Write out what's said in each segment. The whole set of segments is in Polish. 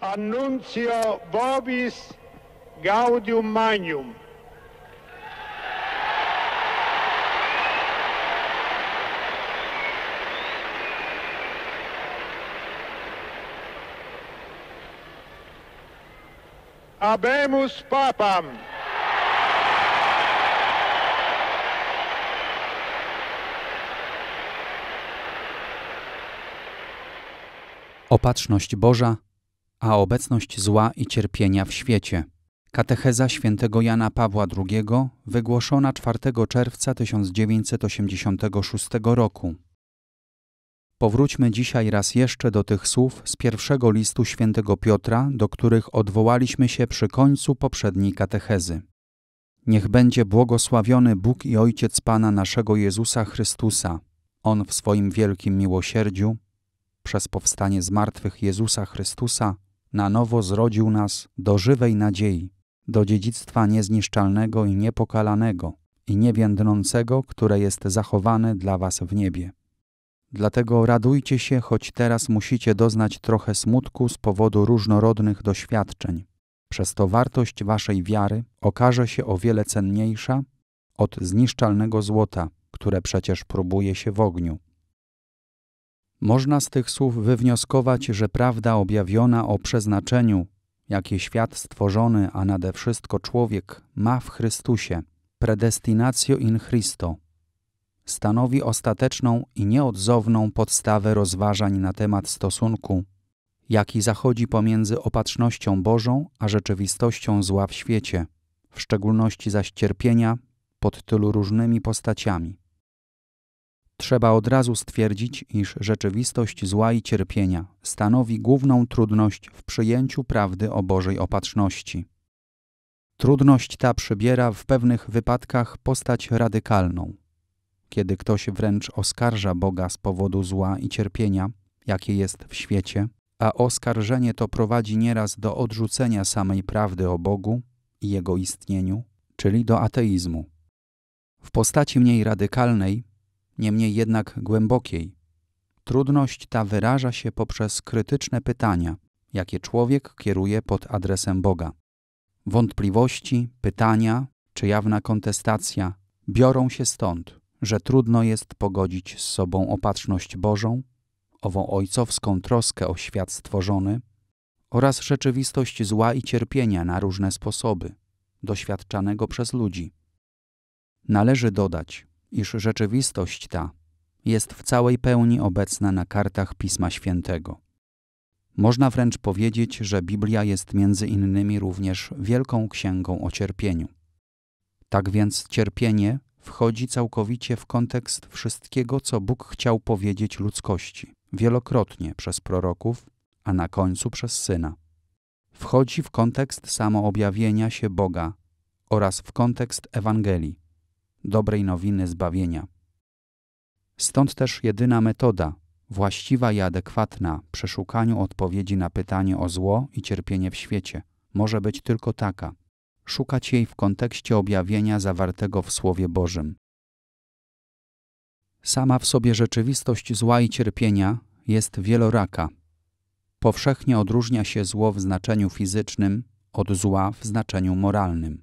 Annuncio Vobis Gaudium Magnum. Abemus Papam. Opatrzność Boża a obecność zła i cierpienia w świecie. Katecheza świętego Jana Pawła II, wygłoszona 4 czerwca 1986 roku. Powróćmy dzisiaj raz jeszcze do tych słów z pierwszego listu świętego Piotra, do których odwołaliśmy się przy końcu poprzedniej katechezy. Niech będzie błogosławiony Bóg i Ojciec Pana naszego Jezusa Chrystusa. On w swoim wielkim miłosierdziu przez powstanie z martwych Jezusa Chrystusa na nowo zrodził nas do żywej nadziei, do dziedzictwa niezniszczalnego i niepokalanego i niewiędnącego, które jest zachowane dla was w niebie. Dlatego radujcie się, choć teraz musicie doznać trochę smutku z powodu różnorodnych doświadczeń. Przez to wartość waszej wiary okaże się o wiele cenniejsza od zniszczalnego złota, które przecież próbuje się w ogniu. Można z tych słów wywnioskować, że prawda objawiona o przeznaczeniu, jakie świat stworzony, a nade wszystko człowiek, ma w Chrystusie, predestinatio in Christo, stanowi ostateczną i nieodzowną podstawę rozważań na temat stosunku, jaki zachodzi pomiędzy opatrznością Bożą a rzeczywistością zła w świecie, w szczególności zaś cierpienia pod tylu różnymi postaciami. Trzeba od razu stwierdzić, iż rzeczywistość zła i cierpienia stanowi główną trudność w przyjęciu prawdy o Bożej opatrzności. Trudność ta przybiera w pewnych wypadkach postać radykalną. Kiedy ktoś wręcz oskarża Boga z powodu zła i cierpienia, jakie jest w świecie, a oskarżenie to prowadzi nieraz do odrzucenia samej prawdy o Bogu i jego istnieniu, czyli do ateizmu. W postaci mniej radykalnej niemniej jednak głębokiej. Trudność ta wyraża się poprzez krytyczne pytania, jakie człowiek kieruje pod adresem Boga. Wątpliwości, pytania czy jawna kontestacja biorą się stąd, że trudno jest pogodzić z sobą opatrzność Bożą, ową ojcowską troskę o świat stworzony oraz rzeczywistość zła i cierpienia na różne sposoby, doświadczanego przez ludzi. Należy dodać, iż rzeczywistość ta jest w całej pełni obecna na kartach Pisma Świętego. Można wręcz powiedzieć, że Biblia jest między innymi również wielką księgą o cierpieniu. Tak więc cierpienie wchodzi całkowicie w kontekst wszystkiego, co Bóg chciał powiedzieć ludzkości, wielokrotnie przez proroków, a na końcu przez Syna. Wchodzi w kontekst samoobjawienia się Boga oraz w kontekst Ewangelii dobrej nowiny zbawienia. Stąd też jedyna metoda, właściwa i adekwatna przy szukaniu odpowiedzi na pytanie o zło i cierpienie w świecie, może być tylko taka: szukać jej w kontekście objawienia zawartego w Słowie Bożym. Sama w sobie rzeczywistość zła i cierpienia jest wieloraka. Powszechnie odróżnia się zło w znaczeniu fizycznym od zła w znaczeniu moralnym.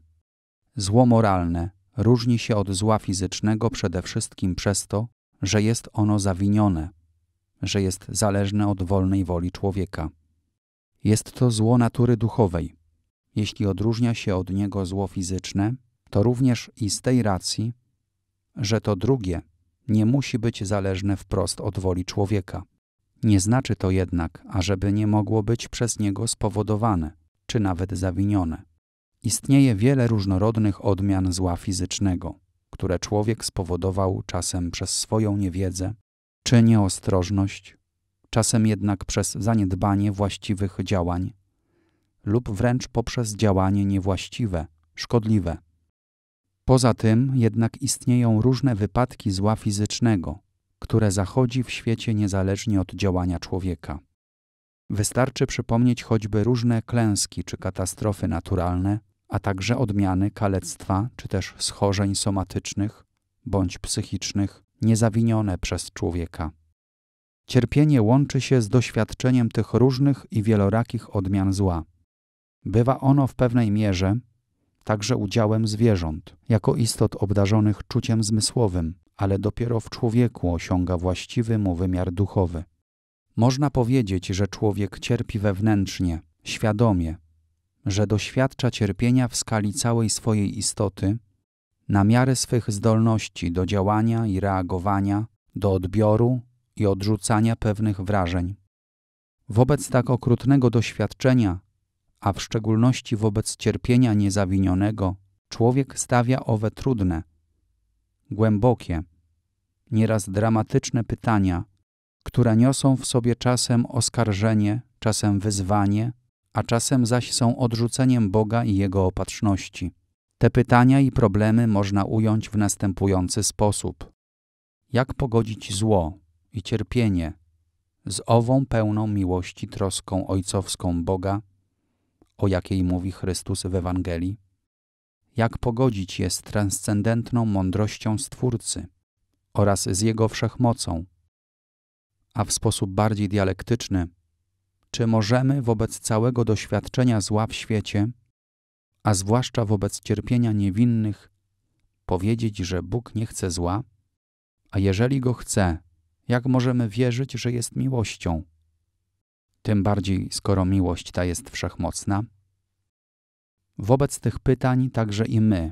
Zło moralne różni się od zła fizycznego przede wszystkim przez to, że jest ono zawinione, że jest zależne od wolnej woli człowieka. Jest to zło natury duchowej. Jeśli odróżnia się od niego zło fizyczne, to również i z tej racji, że to drugie nie musi być zależne wprost od woli człowieka. Nie znaczy to jednak, ażeby nie mogło być przez niego spowodowane, czy nawet zawinione. Istnieje wiele różnorodnych odmian zła fizycznego, które człowiek spowodował czasem przez swoją niewiedzę czy nieostrożność, czasem jednak przez zaniedbanie właściwych działań lub wręcz poprzez działanie niewłaściwe, szkodliwe. Poza tym jednak istnieją różne wypadki zła fizycznego, które zachodzi w świecie niezależnie od działania człowieka. Wystarczy przypomnieć choćby różne klęski czy katastrofy naturalne, a także odmiany kalectwa czy też schorzeń somatycznych bądź psychicznych niezawinione przez człowieka. Cierpienie łączy się z doświadczeniem tych różnych i wielorakich odmian zła. Bywa ono w pewnej mierze także udziałem zwierząt, jako istot obdarzonych czuciem zmysłowym, ale dopiero w człowieku osiąga właściwy mu wymiar duchowy. Można powiedzieć, że człowiek cierpi wewnętrznie, świadomie, że doświadcza cierpienia w skali całej swojej istoty, na miarę swych zdolności do działania i reagowania, do odbioru i odrzucania pewnych wrażeń. Wobec tak okrutnego doświadczenia, a w szczególności wobec cierpienia niezawinionego, człowiek stawia owe trudne, głębokie, nieraz dramatyczne pytania, które niosą w sobie czasem oskarżenie, czasem wyzwanie, a czasem zaś są odrzuceniem Boga i Jego opatrzności. Te pytania i problemy można ująć w następujący sposób. Jak pogodzić zło i cierpienie z ową pełną miłości troską ojcowską Boga, o jakiej mówi Chrystus w Ewangelii? Jak pogodzić je z transcendentną mądrością Stwórcy oraz z Jego wszechmocą? A w sposób bardziej dialektyczny – czy możemy wobec całego doświadczenia zła w świecie, a zwłaszcza wobec cierpienia niewinnych, powiedzieć, że Bóg nie chce zła? A jeżeli go chce, jak możemy wierzyć, że jest miłością? Tym bardziej, skoro miłość ta jest wszechmocna. Wobec tych pytań także i my,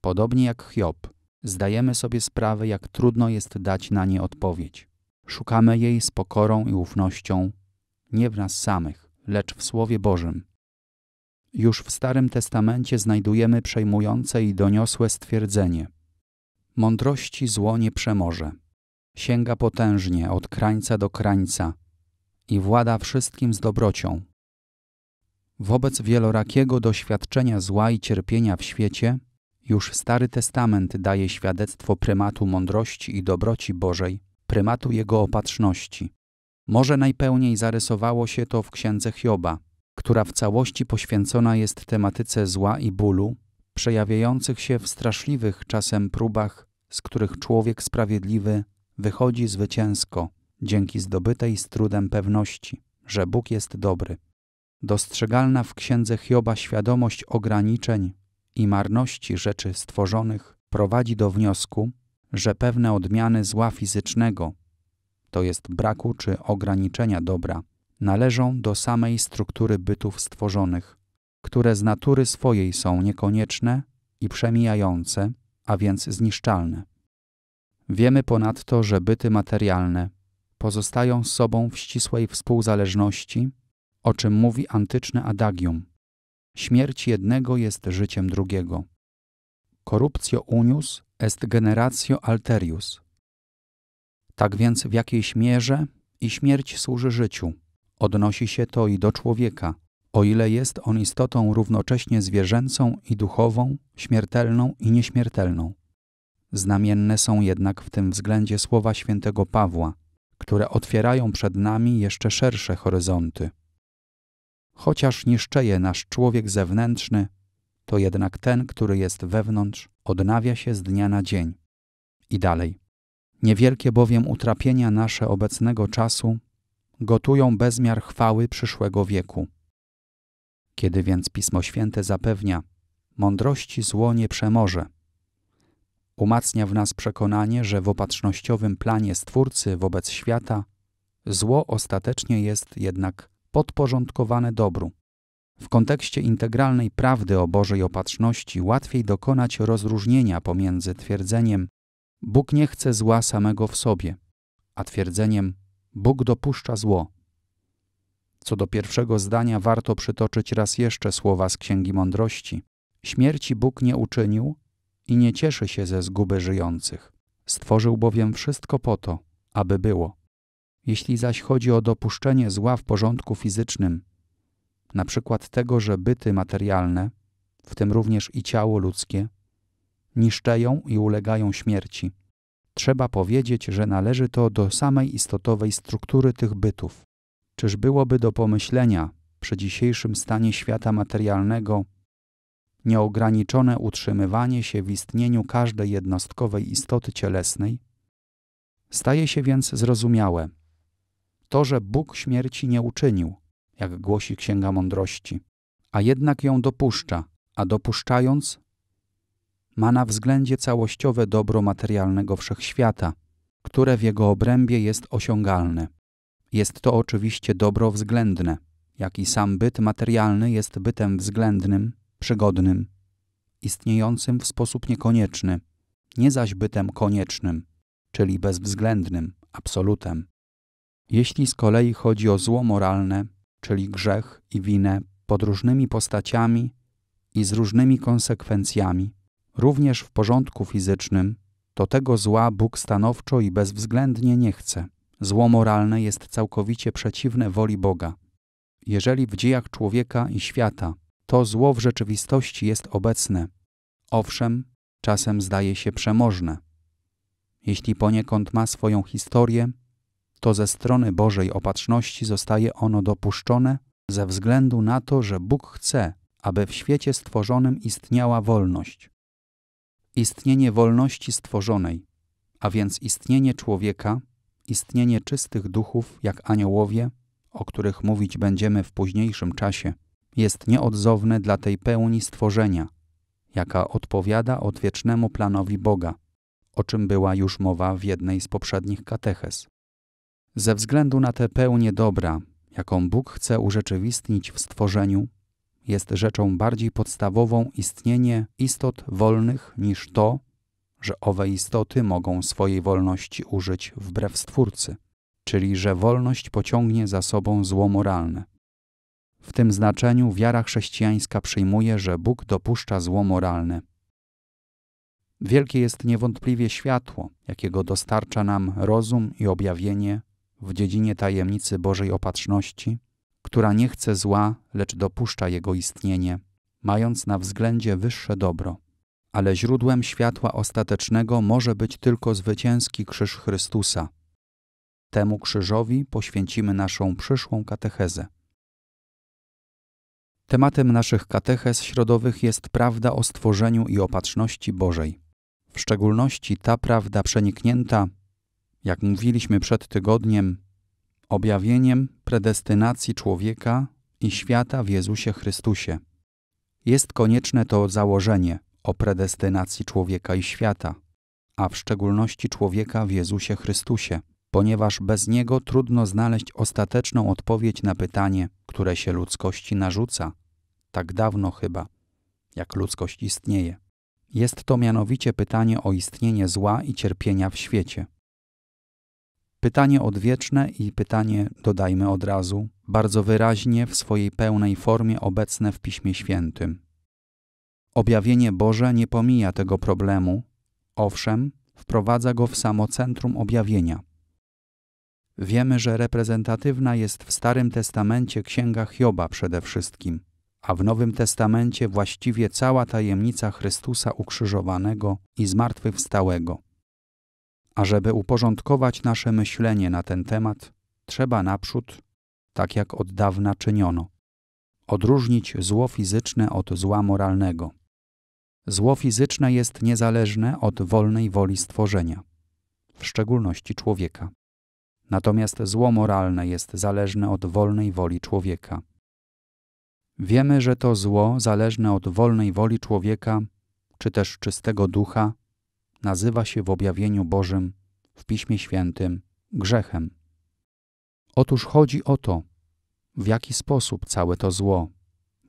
podobnie jak Hiob, zdajemy sobie sprawę, jak trudno jest dać na nie odpowiedź. Szukamy jej z pokorą i ufnością, nie w nas samych, lecz w Słowie Bożym. Już w Starym Testamencie znajdujemy przejmujące i doniosłe stwierdzenie. Mądrości zło nie przemoże. Sięga potężnie od krańca do krańca i włada wszystkim z dobrocią. Wobec wielorakiego doświadczenia zła i cierpienia w świecie, już Stary Testament daje świadectwo prymatu mądrości i dobroci Bożej, prymatu jego opatrzności, może najpełniej zarysowało się to w księdze Hioba, która w całości poświęcona jest tematyce zła i bólu, przejawiających się w straszliwych czasem próbach, z których człowiek sprawiedliwy wychodzi zwycięsko dzięki zdobytej z trudem pewności, że Bóg jest dobry. Dostrzegalna w księdze Hioba świadomość ograniczeń i marności rzeczy stworzonych prowadzi do wniosku, że pewne odmiany zła fizycznego to jest braku czy ograniczenia dobra, należą do samej struktury bytów stworzonych, które z natury swojej są niekonieczne i przemijające, a więc zniszczalne. Wiemy ponadto, że byty materialne pozostają z sobą w ścisłej współzależności, o czym mówi antyczne adagium. Śmierć jednego jest życiem drugiego. Corruptio unius est generatio alterius – tak więc w jakiejś mierze i śmierć służy życiu. Odnosi się to i do człowieka, o ile jest on istotą równocześnie zwierzęcą i duchową, śmiertelną i nieśmiertelną. Znamienne są jednak w tym względzie słowa świętego Pawła, które otwierają przed nami jeszcze szersze horyzonty. Chociaż niszczeje nasz człowiek zewnętrzny, to jednak ten, który jest wewnątrz, odnawia się z dnia na dzień. I dalej. Niewielkie bowiem utrapienia nasze obecnego czasu gotują bezmiar chwały przyszłego wieku. Kiedy więc Pismo Święte zapewnia, mądrości zło nie przemoże. Umacnia w nas przekonanie, że w opatrznościowym planie Stwórcy wobec świata zło ostatecznie jest jednak podporządkowane dobru. W kontekście integralnej prawdy o Bożej opatrzności łatwiej dokonać rozróżnienia pomiędzy twierdzeniem Bóg nie chce zła samego w sobie, a twierdzeniem Bóg dopuszcza zło. Co do pierwszego zdania warto przytoczyć raz jeszcze słowa z Księgi Mądrości. Śmierci Bóg nie uczynił i nie cieszy się ze zguby żyjących. Stworzył bowiem wszystko po to, aby było. Jeśli zaś chodzi o dopuszczenie zła w porządku fizycznym, na przykład tego, że byty materialne, w tym również i ciało ludzkie, niszczeją i ulegają śmierci. Trzeba powiedzieć, że należy to do samej istotowej struktury tych bytów. Czyż byłoby do pomyślenia, przy dzisiejszym stanie świata materialnego, nieograniczone utrzymywanie się w istnieniu każdej jednostkowej istoty cielesnej? Staje się więc zrozumiałe to, że Bóg śmierci nie uczynił, jak głosi Księga Mądrości, a jednak ją dopuszcza, a dopuszczając, ma na względzie całościowe dobro materialnego wszechświata, które w jego obrębie jest osiągalne. Jest to oczywiście dobro względne, jak i sam byt materialny jest bytem względnym, przygodnym, istniejącym w sposób niekonieczny, nie zaś bytem koniecznym, czyli bezwzględnym, absolutem. Jeśli z kolei chodzi o zło moralne, czyli grzech i winę pod różnymi postaciami i z różnymi konsekwencjami, również w porządku fizycznym, to tego zła Bóg stanowczo i bezwzględnie nie chce. Zło moralne jest całkowicie przeciwne woli Boga. Jeżeli w dziejach człowieka i świata to zło w rzeczywistości jest obecne, owszem, czasem zdaje się przemożne. Jeśli poniekąd ma swoją historię, to ze strony Bożej opatrzności zostaje ono dopuszczone ze względu na to, że Bóg chce, aby w świecie stworzonym istniała wolność istnienie wolności stworzonej, a więc istnienie człowieka, istnienie czystych duchów jak aniołowie, o których mówić będziemy w późniejszym czasie, jest nieodzowne dla tej pełni stworzenia, jaka odpowiada odwiecznemu planowi Boga, o czym była już mowa w jednej z poprzednich kateches. Ze względu na tę pełnię dobra, jaką Bóg chce urzeczywistnić w stworzeniu, jest rzeczą bardziej podstawową istnienie istot wolnych niż to, że owe istoty mogą swojej wolności użyć wbrew Stwórcy, czyli że wolność pociągnie za sobą zło moralne. W tym znaczeniu wiara chrześcijańska przyjmuje, że Bóg dopuszcza zło moralne. Wielkie jest niewątpliwie światło, jakiego dostarcza nam rozum i objawienie w dziedzinie tajemnicy Bożej Opatrzności, która nie chce zła, lecz dopuszcza jego istnienie, mając na względzie wyższe dobro. Ale źródłem światła ostatecznego może być tylko zwycięski krzyż Chrystusa. Temu krzyżowi poświęcimy naszą przyszłą katechezę. Tematem naszych kateches środowych jest prawda o stworzeniu i opatrzności Bożej. W szczególności ta prawda przeniknięta, jak mówiliśmy przed tygodniem, objawieniem predestynacji człowieka i świata w Jezusie Chrystusie. Jest konieczne to założenie o predestynacji człowieka i świata, a w szczególności człowieka w Jezusie Chrystusie, ponieważ bez niego trudno znaleźć ostateczną odpowiedź na pytanie, które się ludzkości narzuca, tak dawno chyba, jak ludzkość istnieje. Jest to mianowicie pytanie o istnienie zła i cierpienia w świecie. Pytanie odwieczne i pytanie, dodajmy od razu, bardzo wyraźnie w swojej pełnej formie obecne w Piśmie Świętym. Objawienie Boże nie pomija tego problemu, owszem, wprowadza go w samo centrum objawienia. Wiemy, że reprezentatywna jest w Starym Testamencie Księga Hioba przede wszystkim, a w Nowym Testamencie właściwie cała tajemnica Chrystusa ukrzyżowanego i zmartwychwstałego. A żeby uporządkować nasze myślenie na ten temat, trzeba naprzód, tak jak od dawna czyniono, odróżnić zło fizyczne od zła moralnego. Zło fizyczne jest niezależne od wolnej woli stworzenia, w szczególności człowieka. Natomiast zło moralne jest zależne od wolnej woli człowieka. Wiemy, że to zło zależne od wolnej woli człowieka, czy też czystego ducha, nazywa się w objawieniu Bożym, w Piśmie Świętym, grzechem. Otóż chodzi o to, w jaki sposób całe to zło,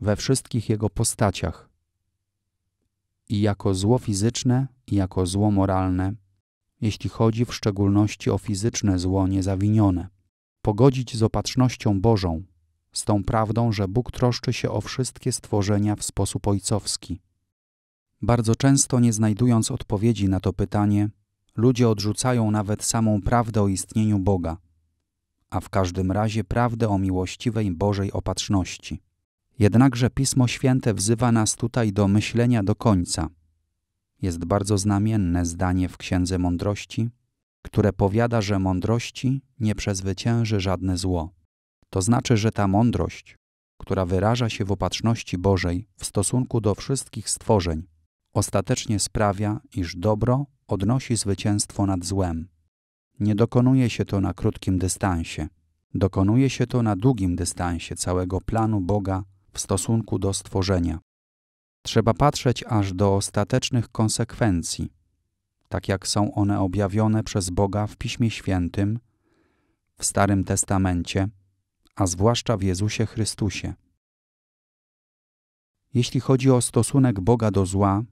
we wszystkich jego postaciach, i jako zło fizyczne, i jako zło moralne, jeśli chodzi w szczególności o fizyczne zło niezawinione, pogodzić z opatrznością Bożą, z tą prawdą, że Bóg troszczy się o wszystkie stworzenia w sposób ojcowski bardzo często, nie znajdując odpowiedzi na to pytanie, ludzie odrzucają nawet samą prawdę o istnieniu Boga, a w każdym razie prawdę o miłościwej Bożej opatrzności. Jednakże Pismo Święte wzywa nas tutaj do myślenia do końca. Jest bardzo znamienne zdanie w Księdze Mądrości, które powiada, że mądrości nie przezwycięży żadne zło. To znaczy, że ta mądrość, która wyraża się w opatrzności Bożej w stosunku do wszystkich stworzeń, ostatecznie sprawia, iż dobro odnosi zwycięstwo nad złem. Nie dokonuje się to na krótkim dystansie. Dokonuje się to na długim dystansie całego planu Boga w stosunku do stworzenia. Trzeba patrzeć aż do ostatecznych konsekwencji, tak jak są one objawione przez Boga w Piśmie Świętym, w Starym Testamencie, a zwłaszcza w Jezusie Chrystusie. Jeśli chodzi o stosunek Boga do zła,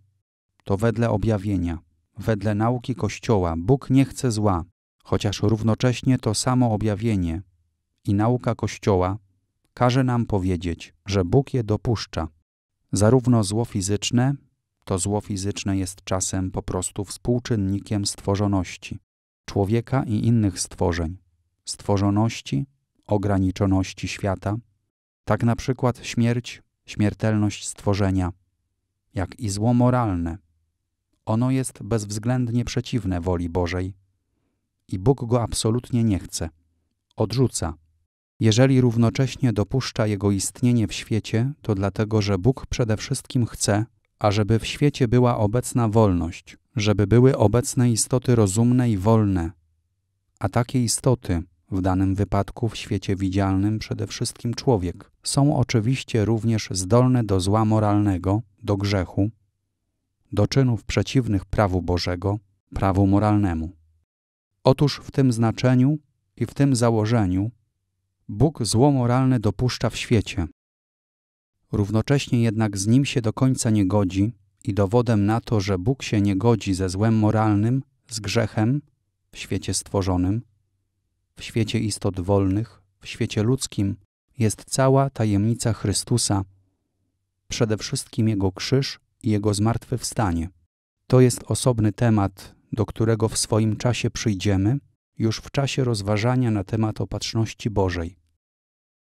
to wedle objawienia, wedle nauki Kościoła Bóg nie chce zła, chociaż równocześnie to samo objawienie i nauka Kościoła każe nam powiedzieć, że Bóg je dopuszcza. Zarówno zło fizyczne, to zło fizyczne jest czasem po prostu współczynnikiem stworzoności człowieka i innych stworzeń, stworzoności, ograniczoności świata, tak na przykład śmierć, śmiertelność stworzenia, jak i zło moralne, ono jest bezwzględnie przeciwne woli Bożej i Bóg go absolutnie nie chce. Odrzuca. Jeżeli równocześnie dopuszcza jego istnienie w świecie, to dlatego, że Bóg przede wszystkim chce, ażeby w świecie była obecna wolność, żeby były obecne istoty rozumne i wolne. A takie istoty, w danym wypadku w świecie widzialnym przede wszystkim człowiek, są oczywiście również zdolne do zła moralnego, do grzechu, do czynów przeciwnych prawu Bożego, prawu moralnemu. Otóż w tym znaczeniu i w tym założeniu Bóg zło moralne dopuszcza w świecie. Równocześnie jednak z nim się do końca nie godzi i dowodem na to, że Bóg się nie godzi ze złem moralnym, z grzechem w świecie stworzonym, w świecie istot wolnych, w świecie ludzkim jest cała tajemnica Chrystusa, przede wszystkim Jego krzyż i Jego zmartwychwstanie. To jest osobny temat, do którego w swoim czasie przyjdziemy, już w czasie rozważania na temat opatrzności Bożej.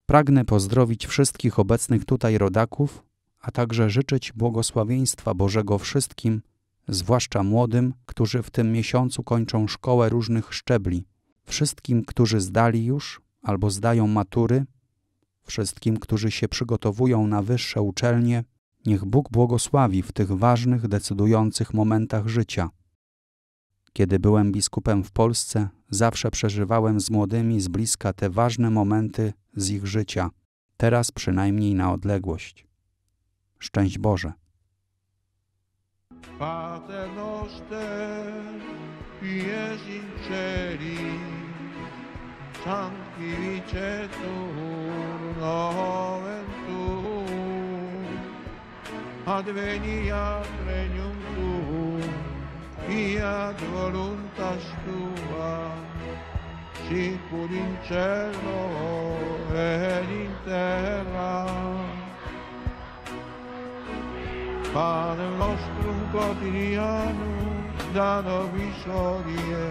Pragnę pozdrowić wszystkich obecnych tutaj rodaków, a także życzyć błogosławieństwa Bożego wszystkim, zwłaszcza młodym, którzy w tym miesiącu kończą szkołę różnych szczebli, wszystkim, którzy zdali już albo zdają matury, wszystkim, którzy się przygotowują na wyższe uczelnie, Niech Bóg błogosławi w tych ważnych, decydujących momentach życia. Kiedy byłem biskupem w Polsce, zawsze przeżywałem z młodymi z bliska te ważne momenty z ich życia, teraz przynajmniej na odległość. Szczęść Boże. Pater adveniat regnum tuum fiat voluntas tua sic in cielo et in terra panem nostrum quotidianum da nobis hodie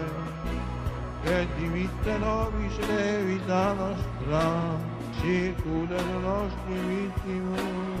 et dimitte nobis de nostra sic ut et nostri vittimum